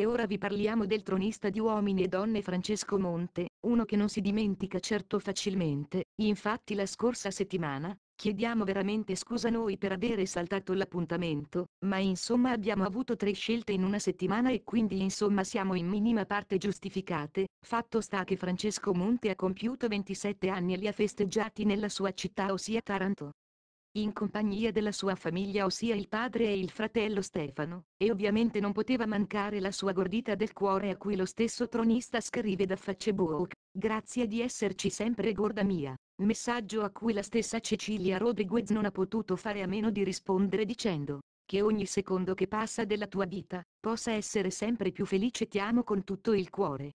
E ora vi parliamo del tronista di Uomini e Donne Francesco Monte, uno che non si dimentica certo facilmente, infatti la scorsa settimana, chiediamo veramente scusa a noi per avere saltato l'appuntamento, ma insomma abbiamo avuto tre scelte in una settimana e quindi insomma siamo in minima parte giustificate, fatto sta che Francesco Monte ha compiuto 27 anni e li ha festeggiati nella sua città ossia Taranto in compagnia della sua famiglia ossia il padre e il fratello Stefano, e ovviamente non poteva mancare la sua gordita del cuore a cui lo stesso tronista scrive da Facebook, grazie di esserci sempre gorda mia, messaggio a cui la stessa Cecilia Rodriguez non ha potuto fare a meno di rispondere dicendo, che ogni secondo che passa della tua vita, possa essere sempre più felice ti amo con tutto il cuore,